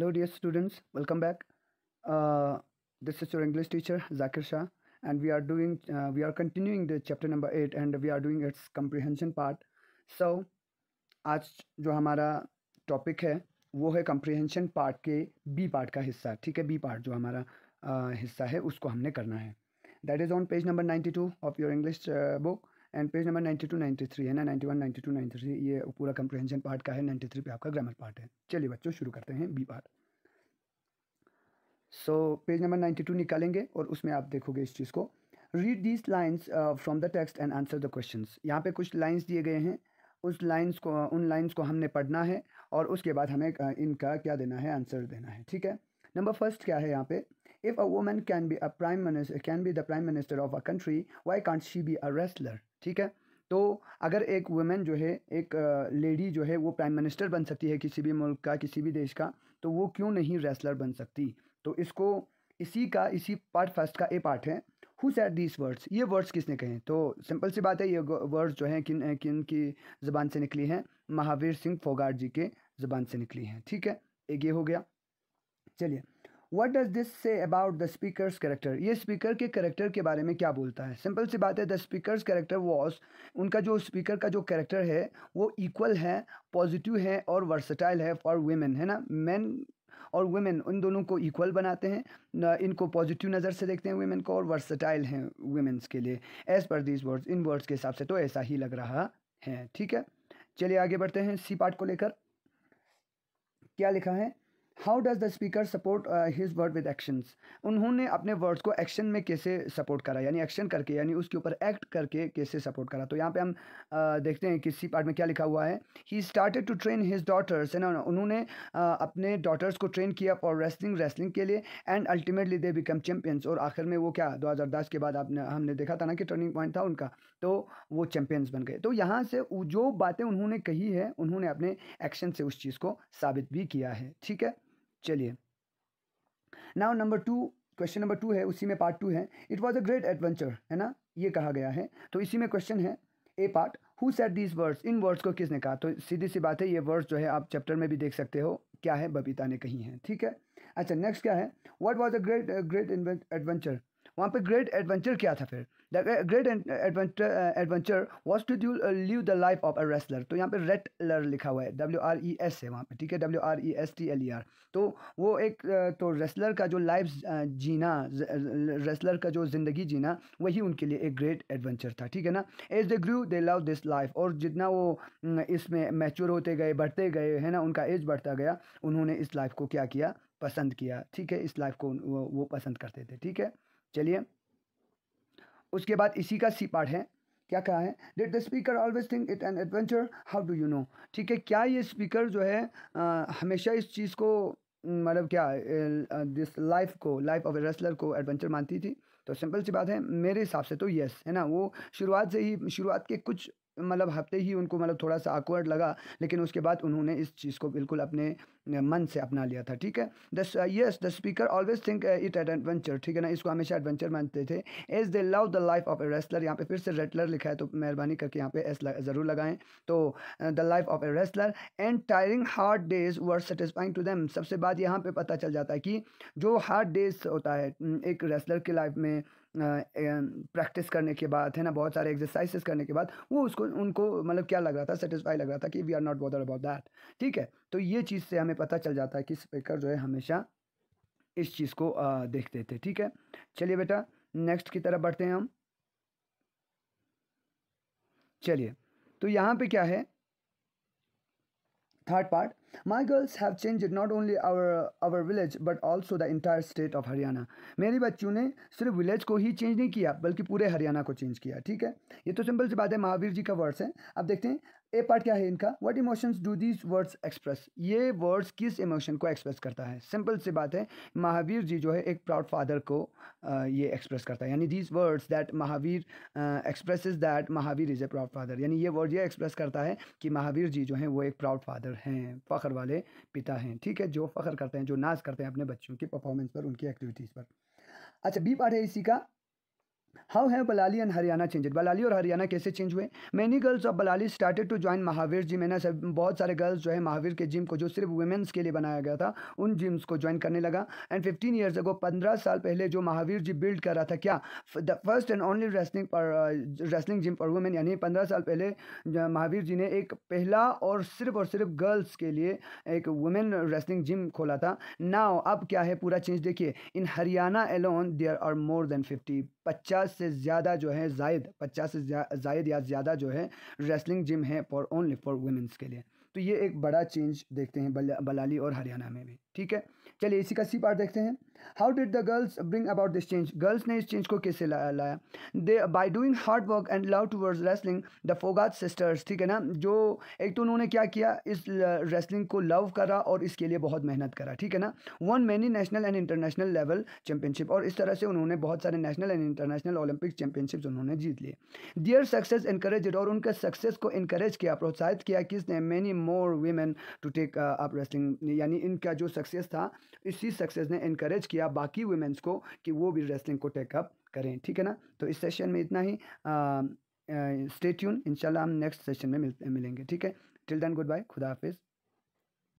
Hello dear students welcome back this is your English teacher Zakir Shah and we are doing we are continuing the chapter number eight and we are doing its comprehension part so आज जो हमारा topic है वो है comprehension part के B part का हिस्सा ठीक है बी पार्ट जो हमारा uh, हिस्सा है उसको हमने करना है that is on page number ninety two of your English book and page number ninety two ninety three है ना ninety one ninety two ninety three ये पूरा कंप्रहेंशन पार्ट का है नाइन्टी थ्री पे आपका ग्रामर पार्ट है चलिए बच्चों शुरू करते हैं B part so page number ninety two निकालेंगे और उसमें आप देखोगे इस चीज़ को read these lines from the text and answer the question यहाँ पे कुछ लाइन्स दिए गए हैं उस लाइन्स को उन लाइन्स को हमने पढ़ना है और उसके बाद हमें uh, इनका क्या देना है आंसर देना है ठीक है नंबर फर्स्ट क्या है यहाँ पे If a woman can be a prime minister can be the prime minister of a country, why can't she be a wrestler? ठीक है तो अगर एक वुमेन जो है एक लेडी जो है वो प्राइम मिनिस्टर बन सकती है किसी भी मुल्क का किसी भी देश का तो वो क्यों नहीं रेसलर बन सकती तो इसको इसी का इसी पार्ट फर्स्ट का ए पार्ट है हु सैड दीज वर्ड्स ये वर्ड्स किसने कहे तो सिंपल सी बात है ये वर्ड्स जो हैं किन किन की ज़बान से निकली हैं महावीर सिंह फोगाट जी के ज़बान से निकली हैं ठीक है एक ये हो गया चलिए what does this say about the speaker character ये स्पीकर के करेक्टर के बारे में क्या बोलता है सिंपल सी बात है द स्पीकर करेक्टर वॉस उनका जो स्पीकर का जो करेक्टर है वो इक्वल है पॉजिटिव है और वर्सटाइल है फॉर वेमेन है ना मैन और वुमेन उन दोनों को इक्वल बनाते हैं इनको पॉजिटिव नज़र से देखते हैं वुमेन को और वर्सटाइल हैं वुमेन्स के लिए एज़ पर दीज वर्ड्स इन वर्ड्स के हिसाब से तो ऐसा ही लग रहा है ठीक है चलिए आगे बढ़ते हैं सी पार्ट को लेकर क्या लिखा है how does the speaker support his word with actions उन्होंने अपने वर्ड्स को एक्शन में कैसे सपोर्ट करा यानी एक्शन करके यानी उसके ऊपर एक्ट करके कैसे सपोर्ट करा तो यहाँ पे हम uh, देखते हैं किसी पार्ट में क्या लिखा हुआ है he started to train his daughters है ना उन्होंने uh, अपने डॉटर्स को ट्रेन किया फॉर रेस्लिंग रेस्लिंग के लिए and ultimately they become champions और आखिर में वो क्या दो के बाद आपने हमने देखा था ना कि टर्निंग पॉइंट था उनका तो वो चैम्पियंस बन गए तो यहाँ से जो बातें उन्होंने कही है उन्होंने अपने एक्शन से उस चीज़ को साबित भी किया है ठीक है चलिए now number two question number two है उसी में पार्ट टू है it was a great adventure है ना ये कहा गया है तो इसी में क्वेश्चन है A part who said these words इन वर्ड्स को किसने कहा तो सीधी सी बात है ये वर्ड्स जो है आप चैप्टर में भी देख सकते हो क्या है बबीता ने कही है ठीक है अच्छा नेक्स्ट क्या है what was a great great adventure वहाँ पे ग्रेट एडवेंचर क्या था फिर that uh, uh, adventure adventure was to do live the life of a wrestler. तो यहाँ पे रेटलर लिखा हुआ है डब्ल्यू आर ई एस है वहाँ पे ठीक है W R E S T L E R तो वो एक uh, तो रेसलर का जो लाइफ जीना रेसलर का जो ज़िंदगी जीना वही उनके लिए एक ग्रेट एडवेंचर था ठीक है ना as they grew they love this life और जितना वो mm, इसमें मैच्योर होते गए बढ़ते गए है ना उनका एज बढ़ता गया उन्होंने इस लाइफ को क्या किया पसंद किया ठीक है इस लाइफ को वो पसंद करते थे ठीक है चलिए उसके बाद इसी का सी पार्ट है क्या कहा है that the speaker always think it an adventure how do you know ठीक है क्या ये स्पीकर जो है आ, हमेशा इस चीज़ को मतलब क्या दिस लाइफ को लाइफ ऑफ ए रेसलर को एडवेंचर मानती थी तो सिंपल सी बात है मेरे हिसाब से तो यस है ना वो शुरुआत से ही शुरुआत के कुछ मतलब हफ्ते ही उनको मतलब थोड़ा सा आकवर्ड लगा लेकिन उसके बाद उन्होंने इस चीज़ को बिल्कुल अपने मन से अपना लिया था ठीक है दस yes the speaker always think it at adventure ठीक है ना इसको हमेशा एडवेंचर मानते थे as they love the life of a wrestler यहाँ पे फिर से रेटलर लिखा है तो मेहरबानी करके यहाँ पे एस ज़रूर लगाएं तो the life of a wrestler and tiring hard days were satisfying to them सबसे बात यहाँ पे पता चल जाता है कि जो हार्ड डेज होता है एक रेस्लर की लाइफ में प्रैक्टिस करने के बाद है ना बहुत सारे एक्सरसाइजेस करने के बाद वो उसको उनको मतलब क्या लग रहा था सेटिस्फाई लग रहा था कि we are not bother about that ठीक है तो ये चीज़ से हमें पता चल जाता है कि स्पीकर जो है हमेशा इस चीज़ को देखते थे ठीक है चलिए बेटा नेक्स्ट की तरफ बढ़ते हैं हम चलिए तो यहाँ पे क्या है third part my girls have change not only our our village but also the entire state of Haryana मेरी बच्चियों ने सिर्फ विलेज को ही चेंज नहीं किया बल्कि पूरे हरियाणा को चेंज किया ठीक है ये तो सिंपल सी बात है महावीर जी का वर्ड्स है अब देखते हैं ए पार्ट क्या है इनका what emotions do these words express ये वर्ड्स किस इमोशन को एक्सप्रेस करता है सिंपल सी बात है महावीर जी जो है एक प्राउड फादर को आ, ये एक्सप्रेस करता है यानी these words that Mahavir express that Mahavir is a proud father यानी ये वर्ड ये एक्सप्रेस करता है कि महावीर जी जो हैं वो एक प्राउड फादर हैं फ़ख्र वाले पिता हैं ठीक है जो फ़ख्र करते हैं जो नाज करते हैं अपने बच्चों की परफॉर्मेंस पर उनकी एक्टिविटीज़ पर अच्छा बी पार्ट है इसी का how have Balali and Haryana change Balali और हरियाणा कैसे चेंज हुए many girls of Balali started to join Mahavir gym है ना सब बहुत सारे गर्ल्स जो है महावीर के जिम को जो सिर्फ वुमेंस के लिए बनाया गया था उन जिम्स को ज्वाइन करने लगा एंड फिफ्टीन ईयर्स अगो पंद्रह साल पहले जो महावीर जी बिल्ड कर रहा था क्या the first and only wrestling पर रेस्लिंग जिम फॉर वुमेन यानी पंद्रह साल पहले महावीर जी ने एक पहला और सिर्फ और सिर्फ गर्ल्स के लिए एक वुमेन रेस्लिंग जिम खोला था नाव अब क्या है पूरा चेंज देखिए in Haryana alone there are more than fifty पचास 50 से ज़्यादा जो है जायद पचास से जायद या ज़्यादा जो है रेसलिंग जिम है फॉर ओनली फॉर वुमेंस के लिए तो ये एक बड़ा चेंज देखते हैं बल, बलाली और हरियाणा में भी ठीक है चलिए इसी का सी पार्ट देखते हैं how did the girls bring about this change girls ने इस चेंज को कैसे लाया लाया they by doing hard work and love towards wrestling the Phogat sisters ठीक है ना जो एक तो उन्होंने क्या किया इस रेसलिंग को लव करा और इसके लिए बहुत मेहनत करा ठीक है ना won many national and international level championship और इस तरह से उन्होंने बहुत सारे national and international Olympic championship उन्होंने जीत लिए दियर सक्सेस इंकरेज और उनके सक्सेस को इंकरेज किया प्रोत्साहित किया किसने many more women to take up wrestling यानी इनका जो सक्सेस था इसी सक्सेस ने इंकरेज किया बाकी वुमेंस को कि वो भी रेसलिंग को टेकअप करें ठीक है ना तो इस सेशन में इतना ही स्टेट्यून इन इंशाल्लाह हम नेक्स्ट सेशन में मिल, मिलेंगे ठीक है टिल देन गुड बाय खुदा हाफिज़